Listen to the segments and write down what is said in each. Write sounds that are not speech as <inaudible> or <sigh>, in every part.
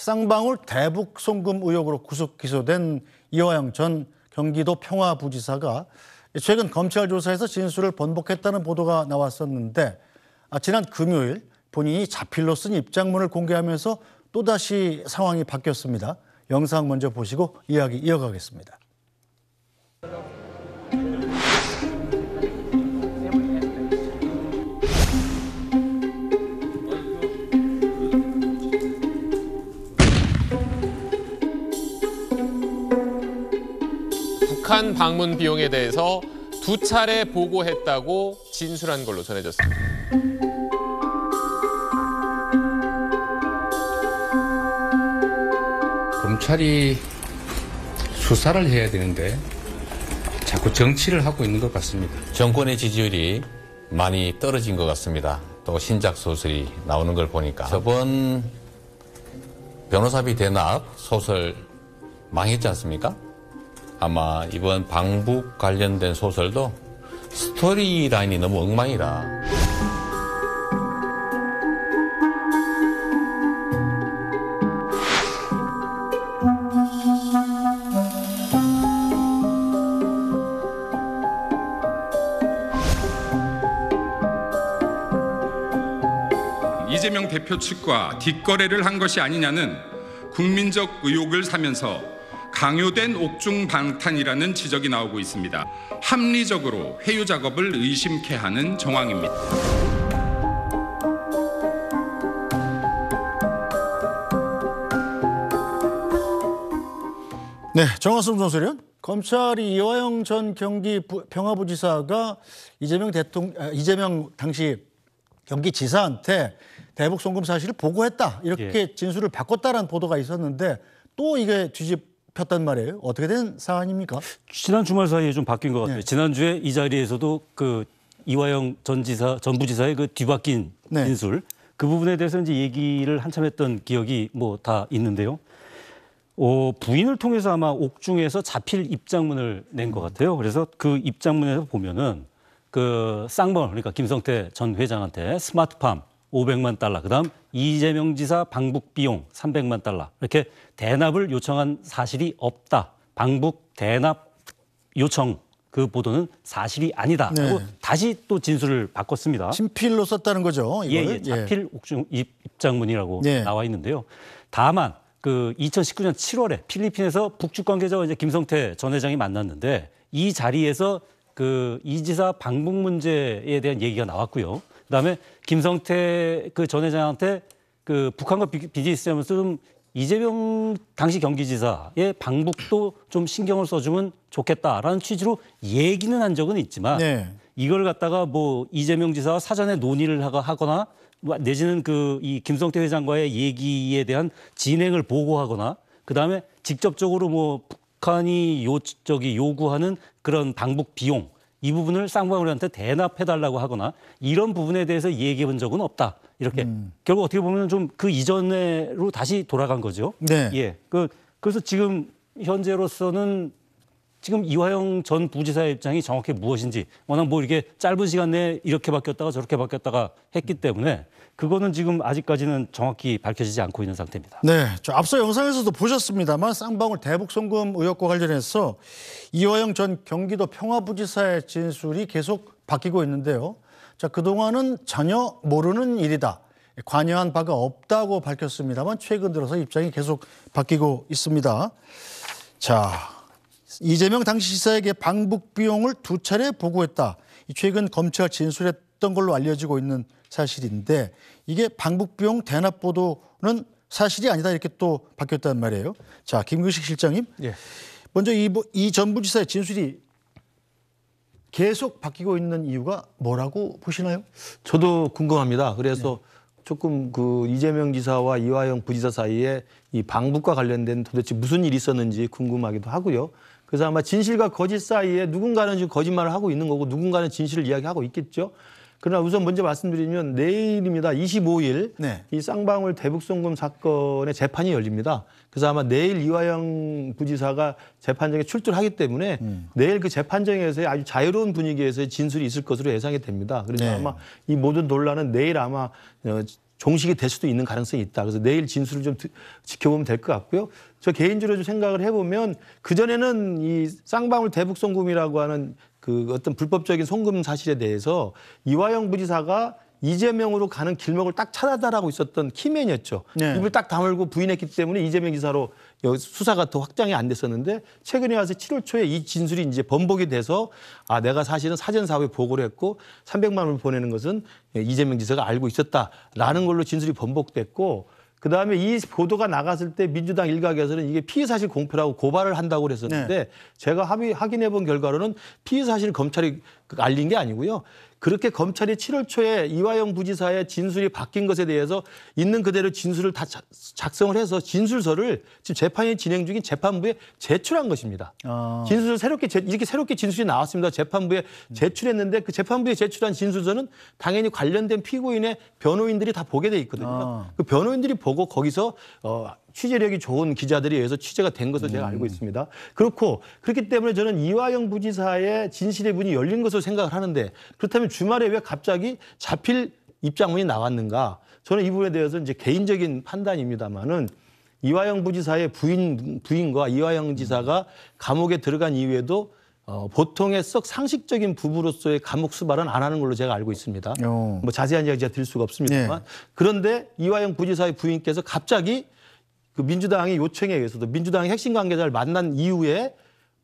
쌍방울 대북 송금 의혹으로 구속 기소된 이화영 전 경기도 평화부지사가 최근 검찰 조사에서 진술을 번복했다는 보도가 나왔었는데 아, 지난 금요일 본인이 자필로 쓴 입장문을 공개하면서 또다시 상황이 바뀌었습니다. 영상 먼저 보시고 이야기 이어가겠습니다. 북한 방문 비용에 대해서 두 차례 보고했다고 진술한 걸로 전해졌습니다. 검찰이 수사를 해야 되는데 자꾸 정치를 하고 있는 것 같습니다. 정권의 지지율이 많이 떨어진 것 같습니다. 또 신작 소설이 나오는 걸 보니까 저번 변호사비 대납 소설 망했지 않습니까? 아마 이번 방북 관련된 소설도 스토리 라인이 너무 엉망이라. 이재명 대표 측과 뒷거래를 한 것이 아니냐는 국민적 의혹을 사면서 강요된 옥중 방탄이라는 지적이 나오고 있습니다. 합리적으로 회유 작업을 의심케 하는 정황입니다. 네, 정화섭 전설위 검찰이 이화영 전 경기 평화부지사가 이재명 대통령 아, 이재명 당시 경기지사한테 대북 송금 사실을 보고했다 이렇게 예. 진술을 바꿨다라는 보도가 있었는데 또 이게 뒤집 폈단 말이에요. 어떻게 된 사안입니까? 지난 주말 사이에 좀 바뀐 것 같아요. 네. 지난주에 이 자리에서도 그 이화영 전 지사, 전부지사의 그 뒤바뀐 네. 진술 그 부분에 대해서 이제 얘기를 한참 했던 기억이 뭐 다 있는데요. 어, 부인을 통해서 아마 옥중에서 자필 입장문을 낸 것 같아요. 그래서 그 입장문에서 보면은 그 쌍벌 그러니까 김성태 전 회장한테 스마트팜 500만 달러, 그다음 이재명 지사 방북 비용 300만 달러 이렇게 대납을 요청한 사실이 없다. 방북 대납 요청 그 보도는 사실이 아니다. 네. 고 다시 또 진술을 바꿨습니다. 친필로 썼다는 거죠. 이걸? 예, 예, 예, 자필 옥중 입장문이라고 예. 나와 있는데요. 다만 그 2019년 7월에 필리핀에서 북측 관계자와 이제 김성태 전 회장이 만났는데 이 자리에서 그이 지사 방북 문제에 대한 얘기가 나왔고요. 그다음에 김성태 그 전 회장한테 그 북한과 비, 비즈니스 하면서 좀 이재명 당시 경기지사의 방북도 좀 신경을 써주면 좋겠다라는 취지로 얘기는 한 적은 있지만 네. 이걸 갖다가 뭐 이재명 지사와 사전에 논의를 하거나 내지는 그 이 김성태 회장과의 얘기에 대한 진행을 보고하거나 그 다음에 직접적으로 뭐 북한이 요 저기 요구하는 그런 방북 비용 이 부분을 쌍방울이한테 대납해달라고 하거나 이런 부분에 대해서 얘기해 본 적은 없다. 이렇게 음. 결국 어떻게 보면 좀 그 이전으로 다시 돌아간 거죠. 네. 예. 그 그래서 지금 현재로서는 지금 이화영 전 부지사의 입장이 정확히 무엇인지 워낙 뭐 이렇게 짧은 시간 내에 이렇게 바뀌었다가 저렇게 바뀌었다가 했기 때문에 그거는 지금 아직까지는 정확히 밝혀지지 않고 있는 상태입니다. 네, 앞서 영상에서도 보셨습니다만 쌍방울 대북 송금 의혹과 관련해서 이화영 전 경기도 평화부지사의 진술이 계속 바뀌고 있는데요. 자, 그동안은 전혀 모르는 일이다. 관여한 바가 없다고 밝혔습니다만 최근 들어서 입장이 계속 바뀌고 있습니다. 자, 이재명 당시 지사에게 방북 비용을 두 차례 보고했다. 최근 검찰 진술했던 걸로 알려지고 있는 사실인데 이게 방북 비용 대납 보도는 사실이 아니다 이렇게 또 바뀌었단 말이에요. 자 김규식 실장님, 예. 먼저 이, 이 전부지사의 진술이 계속 바뀌고 있는 이유가 뭐라고 보시나요? 저도 궁금합니다. 그래서 네. 조금 그 이재명 지사와 이화영 부지사 사이에 이 방북과 관련된 도대체 무슨 일이 있었는지 궁금하기도 하고요. 그래서 아마 진실과 거짓 사이에 누군가는 지금 거짓말을 하고 있는 거고 누군가는 진실을 이야기하고 있겠죠. 그러나 우선 먼저 말씀드리면 내일입니다. 25일 네. 이 쌍방울 대북송금 사건의 재판이 열립니다. 그래서 아마 내일 이화영 부지사가 재판장에 출두를 하기 때문에 음. 내일 그 재판장에서의 아주 자유로운 분위기에서의 진술이 있을 것으로 예상이 됩니다. 그래서 네. 아마 이 모든 논란은 내일 아마 어, 종식이 될 수도 있는 가능성이 있다. 그래서 내일 진술을 좀 지켜보면 될 것 같고요. 저 개인적으로 좀 생각을 해보면 그전에는 이 쌍방울 대북송금이라고 하는 그 어떤 불법적인 송금 사실에 대해서 이화영 부지사가 이재명으로 가는 길목을 딱찾아달라고 있었던 키맨이었죠. 네. 입을 딱 다물고 부인했기 때문에 이재명 기사로 수사가 더 확장이 안 됐었는데 최근에 와서 7월 초에 이 진술이 이제 번복이 돼서 아 내가 사실은 사전 사업에 보고를 했고 300만 원을 보내는 것은 이재명 기사가 알고 있었다라는 걸로 진술이 번복됐고 그다음에 이 보도가 나갔을 때 민주당 일각에서는 이게 피의 사실 공표라고 고발을 한다고 그랬었는데 네. 제가 확인해 본 결과로는 피의 사실 검찰이 그 알린 게 아니고요. 그렇게 검찰이 7월 초에 이화영 부지사의 진술이 바뀐 것에 대해서 있는 그대로 진술을 다 작성을 해서 진술서를 지금 재판이 진행 중인 재판부에 제출한 것입니다. 아. 진술을 새롭게 제, 이렇게 새롭게 진술이 나왔습니다. 재판부에 제출했는데 그 재판부에 제출한 진술서는 당연히 관련된 피고인의 변호인들이 다 보게 돼 있거든요. 아. 그 변호인들이 보고 거기서 어, 취재력이 좋은 기자들이 의해서 취재가 된 것을 제가 알고 음. 있습니다. 그렇고 그렇기 때문에 저는 이화영 부지사의 진실의 문이 열린 것을 생각을 하는데 그렇다면 주말에 왜 갑자기 자필 입장문이 나왔는가? 저는 이 부분에 대해서 이제 개인적인 판단입니다만은 이화영 부지사의 부인 부인과 이화영 지사가 감옥에 들어간 이후에도 어, 보통의 썩 상식적인 부부로서의 감옥 수발은 안 하는 걸로 제가 알고 있습니다. 어. 뭐 자세한 이야기 제가 드릴 수가 없습니다만 네. 그런데 이화영 부지사의 부인께서 갑자기 그 민주당의 요청에 의해서도 민주당의 핵심 관계자를 만난 이후에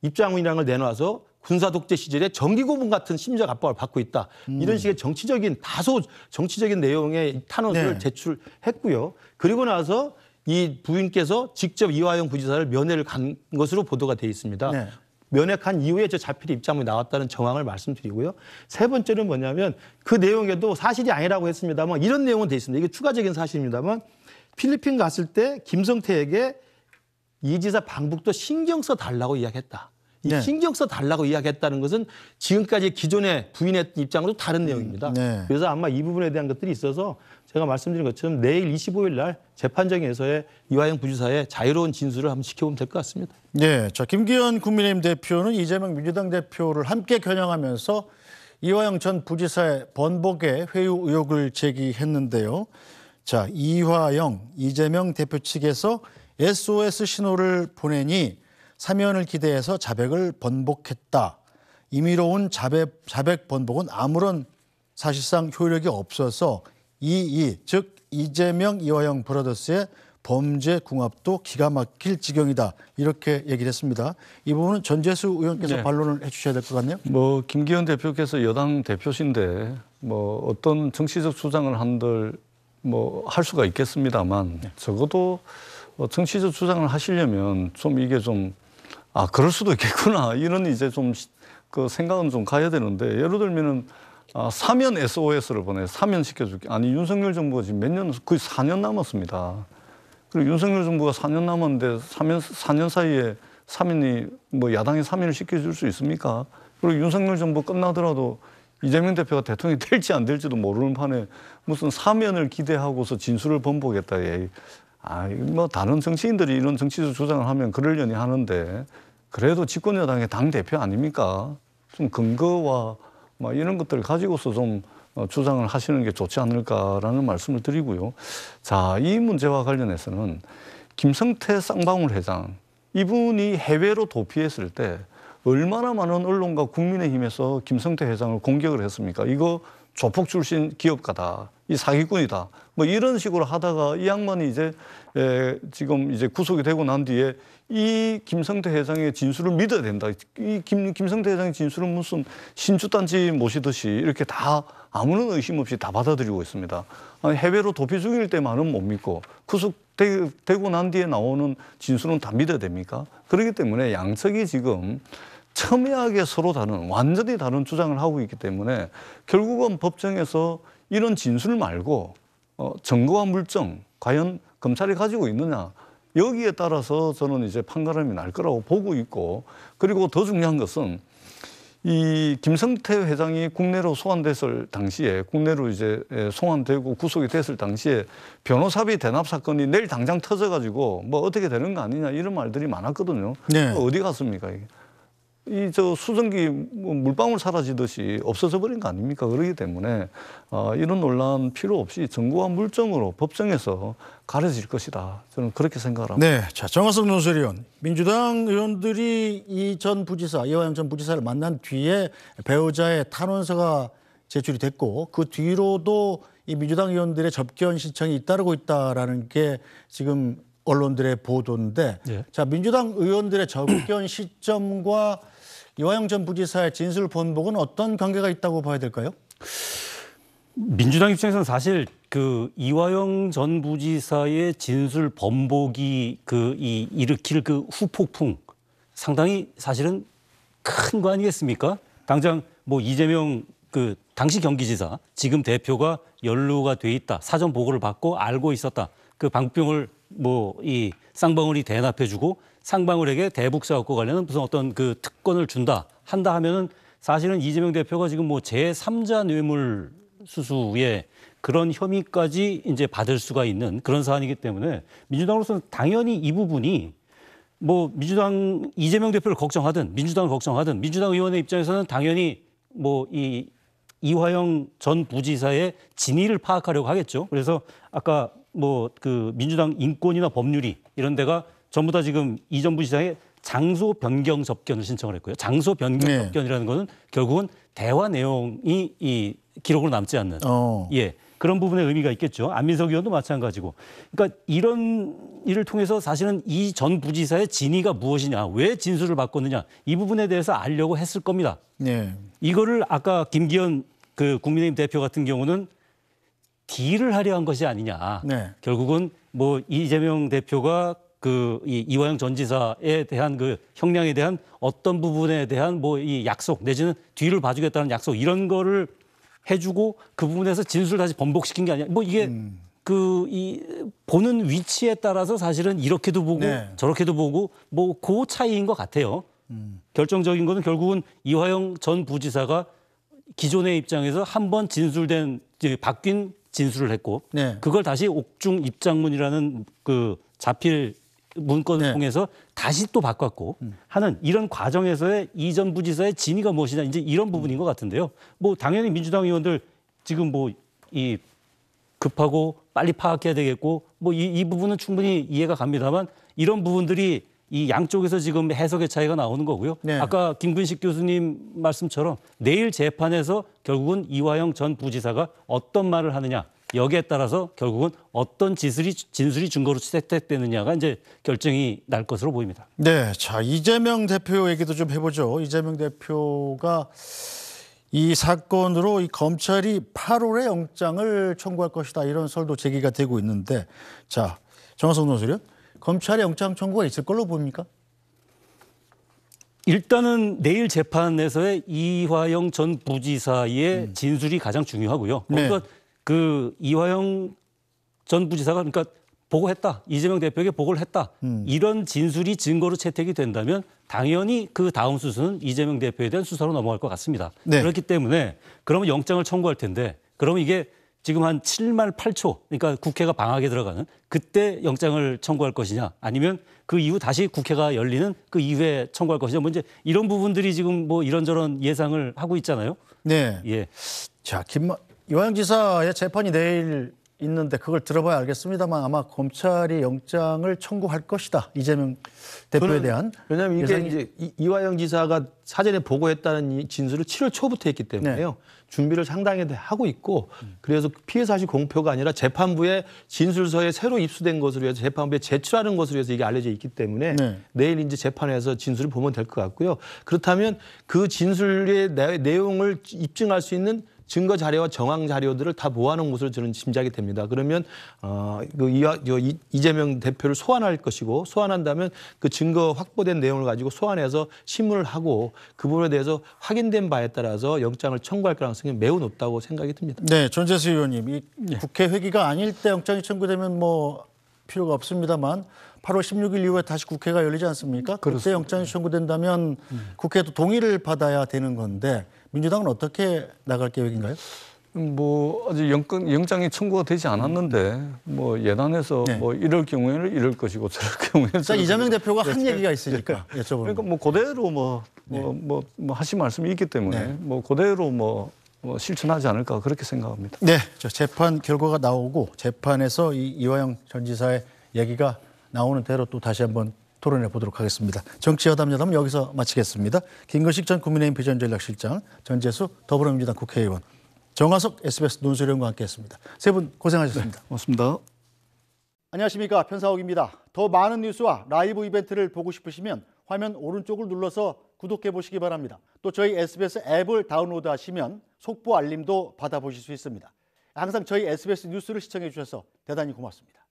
입장문이라는 내놔서 군사 독재 시절에 정기 고문 같은 심리적 압박을 받고 있다. 음. 이런 식의 정치적인 다소 정치적인 내용의 탄원서를 네. 제출했고요. 그리고 나서 이 부인께서 직접 이화영 부지사를 면회를 간 것으로 보도가 돼 있습니다. 네. 면회한 이후에 저자필 입장문이 나왔다는 정황을 말씀드리고요. 세 번째는 뭐냐면 그 내용에도 사실이 아니라고 했습니다만 이런 내용은 돼 있습니다. 이게 추가적인 사실입니다만 필리핀 갔을 때 김성태에게 이지사 방북도 신경 써 달라고 이야기했다. 이 네. 신경 써 달라고 이야기했다는 것은 지금까지 기존에 부인했던 입장으로 다른 음, 내용입니다. 네. 그래서 아마 이 부분에 대한 것들이 있어서 제가 말씀드린 것처럼 내일 25일 날 재판정에서의 이화영 부지사의 자유로운 진술을 한번 지켜보면 될 것 같습니다. 네, 자 김기현 국민의힘 대표는 이재명 민주당 대표를 함께 겨냥하면서 이화영 전 부지사의 번복에 회유 의혹을 제기했는데요. 자, 이화영, 이재명 대표 측에서 SOS 신호를 보내니 사면을 기대해서 자백을 번복했다. 임의로 운 자백, 자백 번복은 아무런 사실상 효력이 없어서 이이, 즉 이재명, 이화영 브라더스의 범죄 궁합도 기가 막힐 지경이다. 이렇게 얘기를 했습니다. 이 부분은 전재수 의원께서 네. 반론을 해주셔야 될 것 같네요. 뭐 김기현 대표께서 여당 대표신데 뭐 어떤 정치적 주장을 한들 뭐할 수가 있겠습니다만 네. 적어도 어, 정치적 주장을 하시려면 좀 이게 좀 아 그럴 수도 있겠구나 <laughs> 이런 이제 좀 그 생각은 좀 가야 되는데 예를 들면은 아, 사면 SOS를 보내 사면 시켜줄게 아니 윤석열 정부가 지금 몇년 거의 4년 남았습니다 그리고 윤석열 정부가 4년 남았는데 사면 4년 사이에 사면이 뭐 야당이 사면을 시켜줄 수 있습니까? 그리고 윤석열 정부 끝나더라도 이재명 대표가 대통령이 <laughs> 될지 안 될지도 모르는 판에 무슨 사면을 기대하고서 진술을 번복했다. 예. 아, 뭐 다른 정치인들이 이런 정치적 주장을 하면 그럴려니 하는데 그래도 집권여당의 당 대표 아닙니까? 좀 근거와 막 이런 것들을 가지고서 좀 어, 주장을 하시는 게 좋지 않을까라는 말씀을 드리고요. 자, 이 문제와 관련해서는 김성태 쌍방울 회장 이분이 해외로 도피했을 때 얼마나 많은 언론과 국민의힘에서 김성태 회장을 공격을 했습니까? 이거 조폭 출신 기업가다. 이 사기꾼이다. 뭐 이런 식으로 하다가 이 양반이 이제 에, 지금 이제 구속이 되고 난 뒤에 이 김성태 회장의 진술을 믿어야 된다. 이 김, 김성태 회장의 진술은 무슨 신주단지 모시듯이 이렇게 다 아무런 의심 없이 다 받아들이고 있습니다. 아니, 해외로 도피 중일 때만은 못 믿고 구속되고 난 뒤에 나오는 진술은 다 믿어야 됩니까? 그렇기 때문에 양측이 지금 첨예하게 서로 다른 완전히 다른 주장을 하고 있기 때문에 결국은 법정에서 이런 진술 말고 어, 증거와 물증 과연 검찰이 가지고 있느냐 여기에 따라서 저는 이제 판가름이 날 거라고 보고 있고 그리고 더 중요한 것은 이 김성태 회장이 국내로 소환됐을 당시에 국내로 이제 소환되고 구속이 됐을 당시에 변호사비 대납 사건이 내일 당장 터져가지고 뭐 어떻게 되는 거 아니냐 이런 말들이 많았거든요. 네. 어디 갔습니까 이게? 이저 수증기 뭐 물방울 사라지듯이 없어져 버린 거 아닙니까? 그러기 때문에 어, 이런 논란 필요 없이 정부와 물정으로 법정에서 가려질 것이다. 저는 그렇게 생각합니다. 네, 자 정화석 논설위원 민주당 의원들이 이 전 부지사 이화영 전 부지사를 만난 뒤에 배우자의 탄원서가 제출이 됐고 그 뒤로도 이 민주당 의원들의 접견 신청이 잇따르고 있다라는 게 지금 언론들의 보도인데 예. 자 민주당 의원들의 접견 <clears throat> 시점과 이화영 전 부지사의 진술 번복은 어떤 관계가 있다고 봐야 될까요? 민주당 입장에서는 사실 그 이화영 전 부지사의 진술 번복이 그 이 일으킬 그 후폭풍 상당히 사실은 큰 거 아니겠습니까? 당장 뭐 이재명 그 당시 경기지사 지금 대표가 연루가 돼 있다 사전 보고를 받고 알고 있었다 그 방병을 뭐 이 쌍방울이 대납해주고 상방울에게 대북 사업과 관련한 무슨 어떤 그 특권을 준다 한다 하면은 사실은 이재명 대표가 지금 뭐 제3자 뇌물 수수에 그런 혐의까지 이제 받을 수가 있는 그런 사안이기 때문에 민주당으로서는 당연히 이 부분이 뭐 민주당 이재명 대표를 걱정하든 민주당을 걱정하든 민주당 의원의 입장에서는 당연히 뭐 이 이화영 전 부지사의 진위를 파악하려고 하겠죠. 그래서 아까 뭐 그 민주당 인권이나 법률이 이런 데가 전부 다 지금 이전부 시장의 장소 변경 접견을 신청을 했고요. 장소 변경 네. 접견이라는 것은 결국은 대화 내용이 이 기록으로 남지 않는 어. 예 그런 부분의 의미가 있겠죠. 안민석 의원도 마찬가지고. 그러니까 이런 일을 통해서 사실은 이 전 부지사의 진위가 무엇이냐, 왜 진술을 바꿨느냐 이 부분에 대해서 알려고 했을 겁니다. 네. 이거를 아까 김기현 그 국민의힘 대표 같은 경우는 딜을 하려 한 것이 아니냐. 네. 결국은 뭐 이재명 대표가 그이 이화영 전 지사에 대한 그 형량에 대한 어떤 부분에 대한 뭐 이 약속 내지는 뒤를 봐주겠다는 약속 이런 거를 해주고 그 부분에서 진술 을 다시 번복시킨 게 아니야. 뭐 이게 음. 그이 보는 위치에 따라서 사실은 이렇게도 보고 네. 저렇게도 보고 뭐 그 차이인 것 같아요. 음. 결정적인 거는 결국은 이화영 전 부지사가 기존의 입장에서 한번 진술된 바뀐 진술을 했고 네. 그걸 다시 옥중 입장문이라는 그 자필 문건을 네. 통해서 다시 또 바꿨고 음. 하는 이런 과정에서의 이 전 부지사의 진위가 무엇이냐 이제 이런 부분인 것 같은데요. 뭐 당연히 민주당 의원들 지금 뭐 이 급하고 빨리 파악해야 되겠고 뭐 이 이 부분은 충분히 이해가 갑니다만 이런 부분들이 이 양쪽에서 지금 해석의 차이가 나오는 거고요. 네. 아까 김근식 교수님 말씀처럼 내일 재판에서 결국은 이화영 전 부지사가 어떤 말을 하느냐 여기에 따라서 결국은 어떤 진술이, 진술이 증거로 채택되느냐가 이제 결정이 날 것으로 보입니다. 네, 자 이재명 대표 얘기도 좀 해보죠. 이재명 대표가 이 사건으로 이 검찰이 8월에 영장을 청구할 것이다 이런 설도 제기가 되고 있는데 자 정화성 논술위원 검찰의 영장 청구가 있을 걸로 보입니까? 일단은 내일 재판에서의 이화영 전 부지사의 음. 진술이 가장 중요하고요. 네. 그러니까 그 이화영 전 부지사가 그러니까 보고했다. 이재명 대표에게 보고를 했다. 음. 이런 진술이 증거로 채택이 된다면 당연히 그 다음 수순은 이재명 대표에 대한 수사로 넘어갈 것 같습니다. 네. 그렇기 때문에 그러면 영장을 청구할 텐데 그러면 이게 지금 한 7만 8초 그러니까 국회가 방학에 들어가는 그때 영장을 청구할 것이냐 아니면 그 이후 다시 국회가 열리는 그 이후에 청구할 것이냐 뭐 이제 이런 부분들이 지금 뭐 이런저런 예상을 하고 있잖아요. 네. 예. 자, 김만 이화영 지사의 재판이 내일 있는데 그걸 들어봐야 알겠습니다만 아마 검찰이 영장을 청구할 것이다 이재명 대표에 대한 왜냐하면 이게 예상이... 이제 이화영 지사가 사전에 보고했다는 진술을 7월 초부터 했기 때문에요 네. 준비를 상당히 하고 있고 음. 그래서 피해 사실 공표가 아니라 재판부에 진술서에 새로 입수된 것으로 해서 재판부에 제출하는 것으로 해서 이게 알려져 있기 때문에 네. 내일 이제 재판에서 진술을 보면 될 것 같고요 그렇다면 그 진술의 내용을 입증할 수 있는 증거 자료와 정황 자료들을 다 모아놓은 것으로 저는 짐작이 됩니다. 그러면 어, 그 이재명 대표를 소환할 것이고 소환한다면 그 증거 확보된 내용을 가지고 소환해서 심문을 하고 그 부분에 대해서 확인된 바에 따라서 영장을 청구할 가능성이 매우 높다고 생각이 듭니다. 네, 전재수 의원님, 이 네. 국회 회기가 아닐 때 영장이 청구되면 뭐 필요가 없습니다만 8월 16일 이후에 다시 국회가 열리지 않습니까? 그렇습니다. 그때 영장이 청구된다면 국회도 동의를 받아야 되는 건데 민주당은 어떻게 나갈 계획인가요? 음, 뭐 아직 영건, 영장이 청구가 되지 않았는데 뭐 예단해서 네. 뭐 이럴 경우에는 이럴 것이고 저럴 <laughs> 경우에는 자 이재명 대표가 네. 얘기가 있으니까 네. 그러니까 뭐 그대로 뭐뭐뭐 네. 뭐, 뭐, 뭐 하신 말씀이 있기 때문에 네. 뭐 그대로 뭐, 뭐 실천하지 않을까 그렇게 생각합니다. 네, 저 재판 결과가 나오고 재판에서 이 이화영 전 지사의 얘기가 나오는 대로 또 다시 한번 토론해 보도록 하겠습니다. 정치여담 여담 여기서 마치겠습니다. 김건식 전 국민의힘 비전전략실장, 전재수 더불어민주당 국회의원, 정화석 SBS 논술위원과 함께했습니다. 세 분 고생하셨습니다. 네, 고맙습니다. 안녕하십니까 편사옥입니다. 더 많은 뉴스와 라이브 이벤트를 보고 싶으시면 화면 오른쪽을 눌러서 구독해 보시기 바랍니다. 또 저희 SBS 앱을 다운로드 하시면 속보 알림도 받아보실 수 있습니다. 항상 저희 SBS 뉴스를 시청해 주셔서 대단히 고맙습니다.